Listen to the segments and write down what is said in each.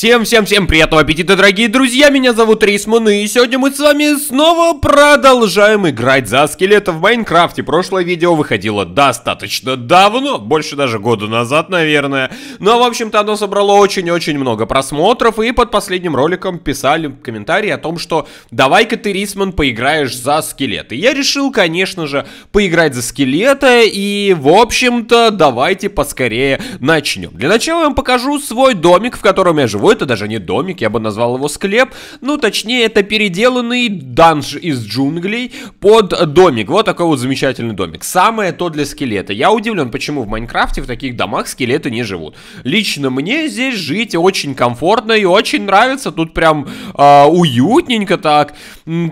Всем-всем-всем приятного аппетита, дорогие друзья, меня зовут Рейсман, и сегодня мы с вами снова продолжаем играть за скелета в Майнкрафте. Прошлое видео выходило достаточно давно, больше даже года назад, наверное. Но, ну, а, в общем-то, оно собрало очень-очень много просмотров, и под последним роликом писали комментарии о том, что «давай-ка ты, Рисман поиграешь за скелета. Я решил, конечно же, поиграть за скелета, и, в общем-то, давайте поскорее начнем. Для начала я вам покажу свой домик, в котором я живу это даже не домик, я бы назвал его склеп. Ну, точнее, это переделанный данж из джунглей под домик. Вот такой вот замечательный домик. Самое то для скелета. Я удивлен, почему в Майнкрафте в таких домах скелеты не живут. Лично мне здесь жить очень комфортно и очень нравится. Тут прям э, уютненько так.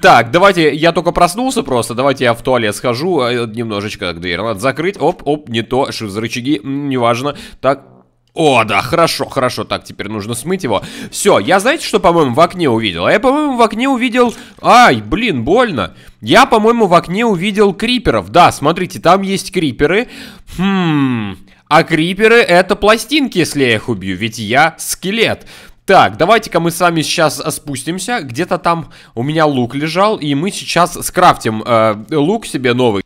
Так, давайте, я только проснулся просто. Давайте я в туалет схожу э, немножечко. Так, дверь надо закрыть. Оп, оп, не то, что за рычаги, неважно. Так, о, да, хорошо, хорошо, так, теперь нужно смыть его. Все, я знаете, что, по-моему, в окне увидел? А я, по-моему, в окне увидел... Ай, блин, больно. Я, по-моему, в окне увидел криперов. Да, смотрите, там есть криперы. Хм... А криперы это пластинки, если я их убью, ведь я скелет. Так, давайте-ка мы с вами сейчас э, спустимся. Где-то там у меня лук лежал, и мы сейчас скрафтим э, лук себе новый.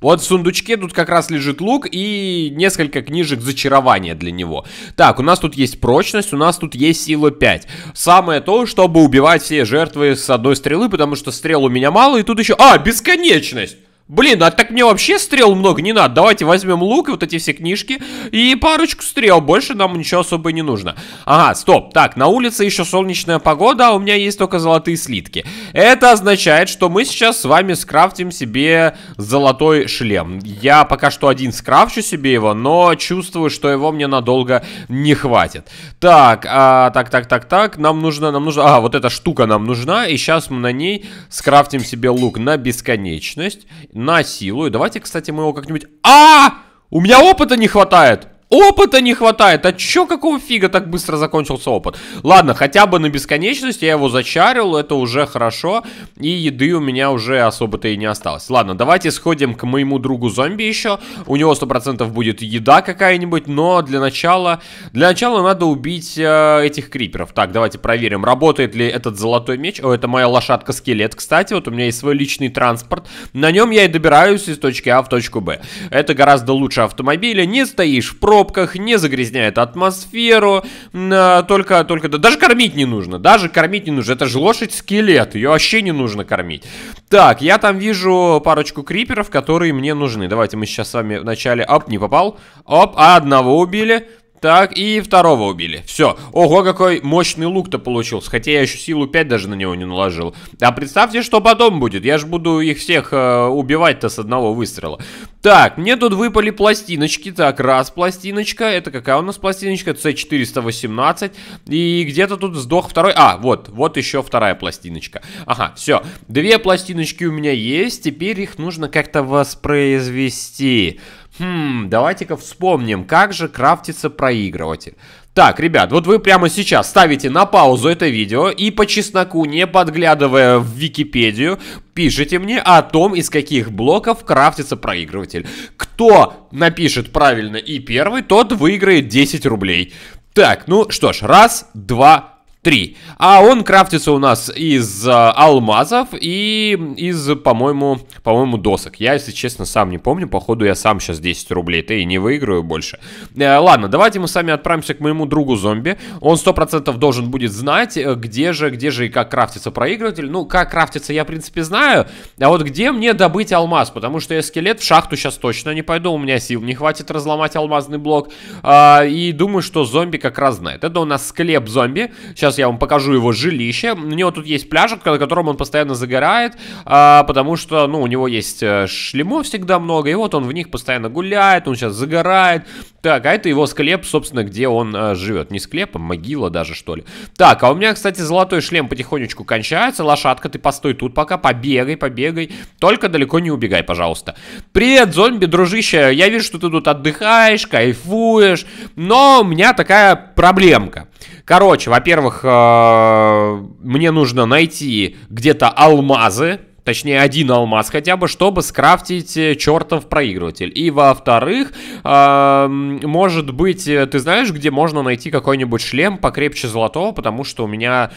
Вот в сундучке тут как раз лежит лук и несколько книжек зачарования для него. Так, у нас тут есть прочность, у нас тут есть сила 5. Самое то, чтобы убивать все жертвы с одной стрелы, потому что стрел у меня мало, и тут еще... А, бесконечность! Блин, а так мне вообще стрел много не надо. Давайте возьмем лук и вот эти все книжки и парочку стрел. Больше нам ничего особо не нужно. Ага, стоп. Так, на улице еще солнечная погода, а у меня есть только золотые слитки. Это означает, что мы сейчас с вами скрафтим себе золотой шлем. Я пока что один скрафчу себе его, но чувствую, что его мне надолго не хватит. Так, а, так, так, так, так. Нам нужно, нам нужно... А, вот эта штука нам нужна. И сейчас мы на ней скрафтим себе лук на бесконечность насилую. Давайте, кстати, мы его как-нибудь... А! У меня опыта не хватает! Опыта не хватает. А чё, какого фига так быстро закончился опыт? Ладно, хотя бы на бесконечность я его зачарил, это уже хорошо. И еды у меня уже особо-то и не осталось. Ладно, давайте сходим к моему другу зомби еще. У него 100% будет еда какая-нибудь, но для начала... Для начала надо убить э, этих криперов. Так, давайте проверим, работает ли этот золотой меч. О, это моя лошадка-скелет, кстати. Вот у меня есть свой личный транспорт. На нем я и добираюсь из точки А в точку Б. Это гораздо лучше автомобиля. Не стоишь в коробках, не загрязняет атмосферу, а, только, только, даже кормить не нужно, даже кормить не нужно, это же лошадь-скелет, ее вообще не нужно кормить. Так, я там вижу парочку криперов, которые мне нужны, давайте мы сейчас с вами вначале, оп, не попал, оп, а одного убили, так, и второго убили. Все. Ого, какой мощный лук-то получился. Хотя я еще силу 5 даже на него не наложил. А представьте, что потом будет. Я же буду их всех э, убивать-то с одного выстрела. Так, мне тут выпали пластиночки. Так, раз пластиночка. Это какая у нас пластиночка? С418. И где-то тут сдох второй. А, вот, вот еще вторая пластиночка. Ага, все. Две пластиночки у меня есть. Теперь их нужно как-то воспроизвести. Хм, давайте-ка вспомним, как же крафтится проигрыватель. Так, ребят, вот вы прямо сейчас ставите на паузу это видео и по чесноку, не подглядывая в Википедию, пишите мне о том, из каких блоков крафтится проигрыватель. Кто напишет правильно и первый, тот выиграет 10 рублей. Так, ну что ж, раз, два, 3. А он крафтится у нас из э, алмазов и из, по-моему, по-моему, досок. Я, если честно, сам не помню. Походу, я сам сейчас 10 рублей-то и не выиграю больше. Э, ладно, давайте мы сами отправимся к моему другу зомби. Он 100% должен будет знать, э, где же, где же и как крафтится проигрыватель. Ну, как крафтится, я, в принципе, знаю. А вот где мне добыть алмаз? Потому что я скелет в шахту сейчас точно не пойду. У меня сил не хватит разломать алмазный блок. Э, и думаю, что зомби как раз знает. Это у нас склеп зомби. Сейчас я вам покажу его жилище. У него тут есть пляжик, на котором он постоянно загорает, а, потому что, ну, у него есть э, шлемов всегда много, и вот он в них постоянно гуляет, он сейчас загорает. Так, а это его склеп, собственно, где он а, живет. Не склеп, а могила даже, что ли. Так, а у меня, кстати, золотой шлем потихонечку кончается. Лошадка, ты постой тут пока, побегай, побегай. Только далеко не убегай, пожалуйста. Привет, зомби, дружище. Я вижу, что ты тут отдыхаешь, кайфуешь, но у меня такая проблемка. Короче, во-первых, э, мне нужно найти где-то алмазы, точнее один алмаз хотя бы, чтобы скрафтить э, чертов проигрыватель. И во-вторых, э, может быть, ты знаешь, где можно найти какой-нибудь шлем покрепче золотого, потому что у меня...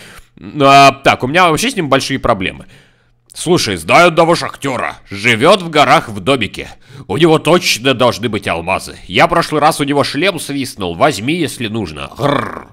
так, у меня вообще с ним большие проблемы. Слушай, знаю одного шахтера. Живет в горах в домике. У него точно должны быть алмазы. Я прошлый раз у него шлем свистнул. Возьми, если нужно. Гррр.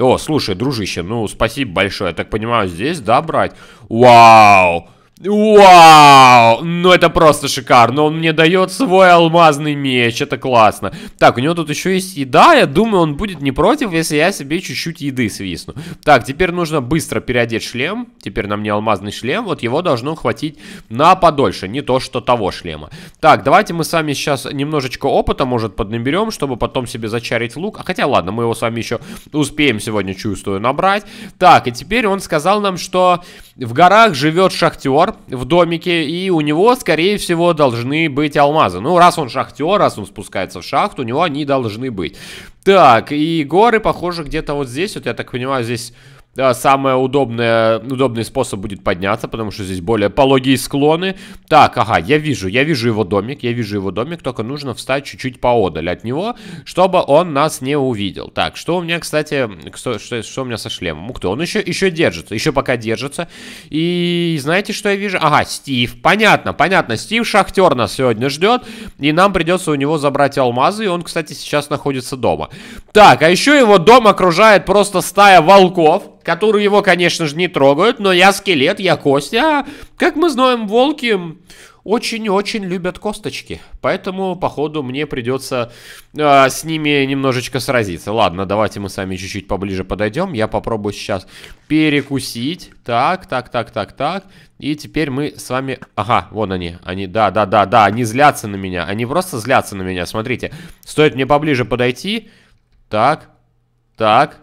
О, слушай, дружище, ну спасибо большое. Я так понимаю, здесь, да, брать? Вау! Вау! Ну это просто шикарно. Он мне дает свой алмазный меч. Это классно. Так, у него тут еще есть еда. Я думаю, он будет не против, если я себе чуть-чуть еды свистну. Так, теперь нужно быстро переодеть шлем. Теперь на мне алмазный шлем. Вот его должно хватить на подольше. Не то, что того шлема. Так, давайте мы с вами сейчас немножечко опыта, может, поднаберем, чтобы потом себе зачарить лук. А хотя, ладно, мы его с вами еще успеем сегодня, чувствую, набрать. Так, и теперь он сказал нам, что в горах живет шахтер в домике, и у него, скорее всего, должны быть алмазы. Ну, раз он шахтер, раз он спускается в шахту, у него они должны быть. Так, и горы, похоже, где-то вот здесь, вот я так понимаю, здесь да, самое удобное, удобный способ будет подняться, потому что здесь более пологие склоны. Так, ага, я вижу, я вижу его домик, я вижу его домик, только нужно встать чуть-чуть поодаль от него, чтобы он нас не увидел. Так, что у меня, кстати, что, что, что у меня со шлемом? Ух ты, он еще, еще держится, еще пока держится. И знаете, что я вижу? Ага, Стив, понятно, понятно, Стив Шахтер нас сегодня ждет, и нам придется у него забрать алмазы, и он, кстати, сейчас находится дома. Так, а еще его дом окружает просто стая волков которую его, конечно же, не трогают, но я скелет, я кость, а, как мы знаем, волки очень-очень любят косточки, поэтому, походу, мне придется э, с ними немножечко сразиться. Ладно, давайте мы сами чуть-чуть поближе подойдем, я попробую сейчас перекусить, так, так, так, так, так, и теперь мы с вами... Ага, вон они. Они, да, да, да, да, они злятся на меня. Они просто злятся на меня, смотрите. Стоит мне поближе подойти. Так, так,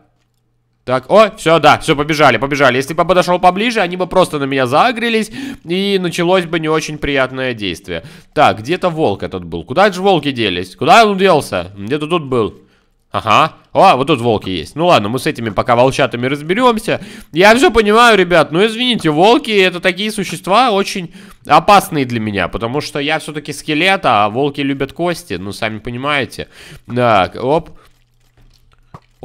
так, о, все, да, все, побежали, побежали. Если бы подошел поближе, они бы просто на меня загрелись, и началось бы не очень приятное действие. Так, где-то волк этот был. Куда же волки делись? Куда он делся? Где-то тут был. Ага. О, вот тут волки есть. Ну ладно, мы с этими пока волчатами разберемся. Я все понимаю, ребят, но извините, волки это такие существа очень опасные для меня, потому что я все-таки скелет, а волки любят кости, ну сами понимаете. Так, оп.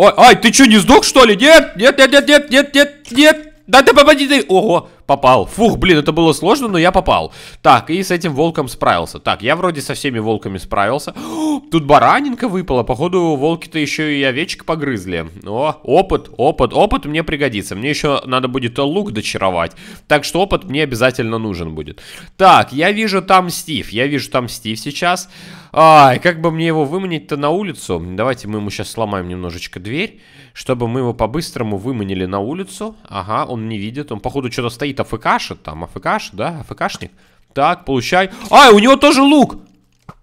Ой, ай, ты что, не сдох, что ли? Нет, нет, нет, нет, нет, нет, нет, нет. Да ты попади ты. Ого, попал. Фух, блин, это было сложно, но я попал. Так, и с этим волком справился. Так, я вроде со всеми волками справился. О, Тут баранинка выпала, походу волки-то еще и овечек погрызли. О, опыт, опыт, опыт мне пригодится. Мне еще надо будет лук дочаровать. Так что опыт мне обязательно нужен будет. Так, я вижу там Стив, я вижу там Стив сейчас. Ай, как бы мне его выманить-то на улицу? Давайте мы ему сейчас сломаем немножечко дверь, чтобы мы его по-быстрому выманили на улицу. Ага, он не видит, он походу что-то стоит, афкашит там, афкаш, да, афкашник. Так, получай. Ай, у него тоже лук!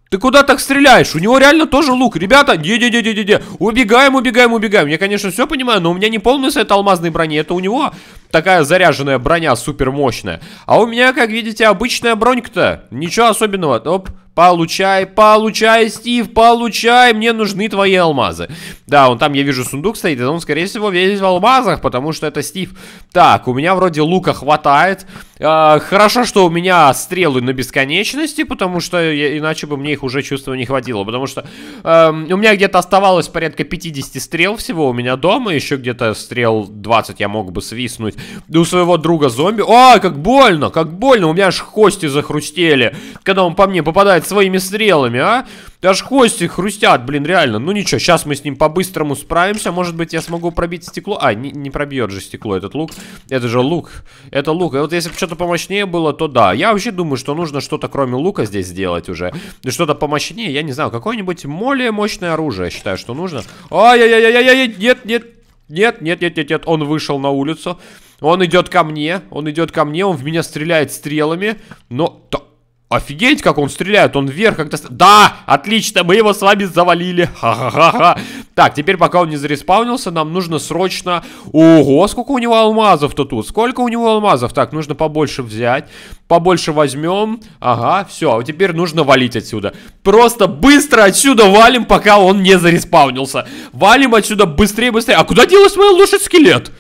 Ты куда так стреляешь? У него реально тоже лук. Ребята, не-не-не-не-не. Убегаем, убегаем, убегаем. Я, конечно, все понимаю, но у меня не полный сет алмазной брони. Это у него такая заряженная броня супер мощная. А у меня, как видите, обычная бронька-то. Ничего особенного. Оп. Получай, получай, Стив, получай, мне нужны твои алмазы. Да, он там, я вижу, сундук стоит, и он, скорее всего, весь в алмазах, потому что это Стив. Так, у меня вроде лука хватает. Э, хорошо, что у меня стрелы на бесконечности, потому что я, иначе бы мне их уже, чувствую, не хватило. Потому что э, у меня где-то оставалось порядка 50 стрел всего у меня дома, еще где-то стрел 20 я мог бы свистнуть. У своего друга зомби... Ой, а, как больно, как больно, у меня аж кости захрустели, когда он по мне попадает убивает своими стрелами, а? Даже кости хрустят, блин, реально. Ну ничего, сейчас мы с ним по-быстрому справимся. Может быть, я смогу пробить стекло. А, не, не пробьет же стекло этот лук. Это же лук. Это лук. И вот если бы что-то помощнее было, то да. Я вообще думаю, что нужно что-то кроме лука здесь сделать уже. Что-то помощнее, я не знаю. Какое-нибудь более мощное оружие, я считаю, что нужно. Ай-яй-яй-яй-яй, нет, нет. Нет, нет, нет, нет, нет, он вышел на улицу. Он идет ко мне, он идет ко мне, он в меня стреляет стрелами. Но... Офигеть, как он стреляет, он вверх как-то... Да, отлично, мы его с вами завалили, ха-ха-ха-ха. Так, теперь пока он не зареспаунился, нам нужно срочно... Ого, сколько у него алмазов-то тут, сколько у него алмазов? Так, нужно побольше взять, побольше возьмем, ага, все, а теперь нужно валить отсюда. Просто быстро отсюда валим, пока он не зареспаунился. Валим отсюда быстрее, быстрее. А куда делась моя лошадь-скелет?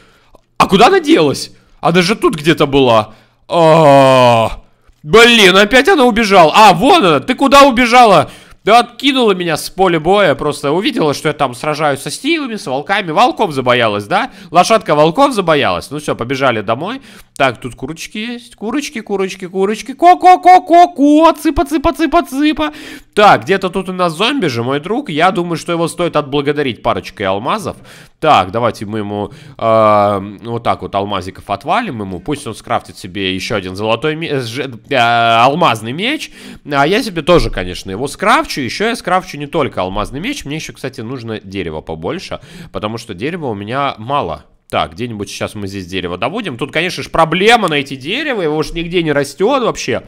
А куда она делась? Она же тут где-то была. А Блин, опять она убежала. А, вон она, ты куда убежала? Да откинула меня с поля боя, просто увидела, что я там сражаюсь со стивами, с волками. Волков забоялась, да? Лошадка волков забоялась. Ну все, побежали домой. Так, тут курочки есть. Курочки, курочки, курочки. Ко-ко-ко-ко-ко. Цыпа, цыпа, цыпа, цыпа. Так, где-то тут у нас зомби же, мой друг. Я думаю, что его стоит отблагодарить парочкой алмазов. Так, давайте мы ему э, вот так вот алмазиков отвалим ему. Пусть он скрафтит себе еще один золотой меч, э, э, алмазный меч. А я себе тоже, конечно, его скрафчу. Еще я скрафчу не только алмазный меч. Мне еще, кстати, нужно дерево побольше, потому что дерева у меня мало. Так, где-нибудь сейчас мы здесь дерево добудем. Тут, конечно же, проблема найти дерево, его уж нигде не растет вообще.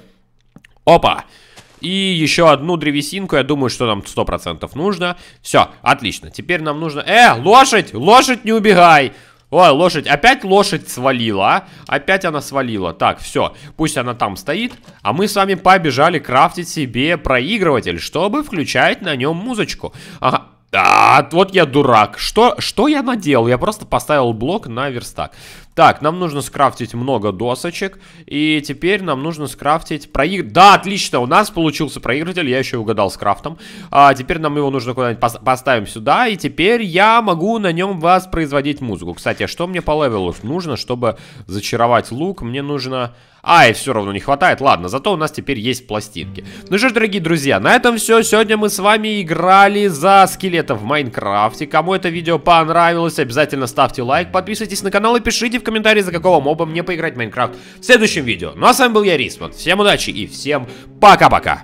Опа! И еще одну древесинку, я думаю, что нам 100% нужно. Все, отлично. Теперь нам нужно... Э, лошадь! Лошадь, не убегай! Ой, лошадь, опять лошадь свалила, а? Опять она свалила. Так, все, пусть она там стоит. А мы с вами побежали крафтить себе проигрыватель, чтобы включать на нем музычку. Ага, да, вот я дурак. Что, что я наделал? Я просто поставил блок на верстак. Так, нам нужно скрафтить много досочек. И теперь нам нужно скрафтить проигр... Да, отлично, у нас получился проигрыватель, я еще угадал с крафтом. А, теперь нам его нужно куда-нибудь пос поставим сюда. И теперь я могу на нем вас производить музыку. Кстати, а что мне по левелу нужно, чтобы зачаровать лук? Мне нужно... А, и все равно не хватает. Ладно, зато у нас теперь есть пластинки. Ну что ж, дорогие друзья, на этом все. Сегодня мы с вами играли за скелетов в Майнкрафте. Кому это видео понравилось, обязательно ставьте лайк, подписывайтесь на канал и пишите в комментариях комментарии, за какого моба мне поиграть в Майнкрафт в следующем видео. Ну а с вами был я, Рисман. Всем удачи и всем пока-пока.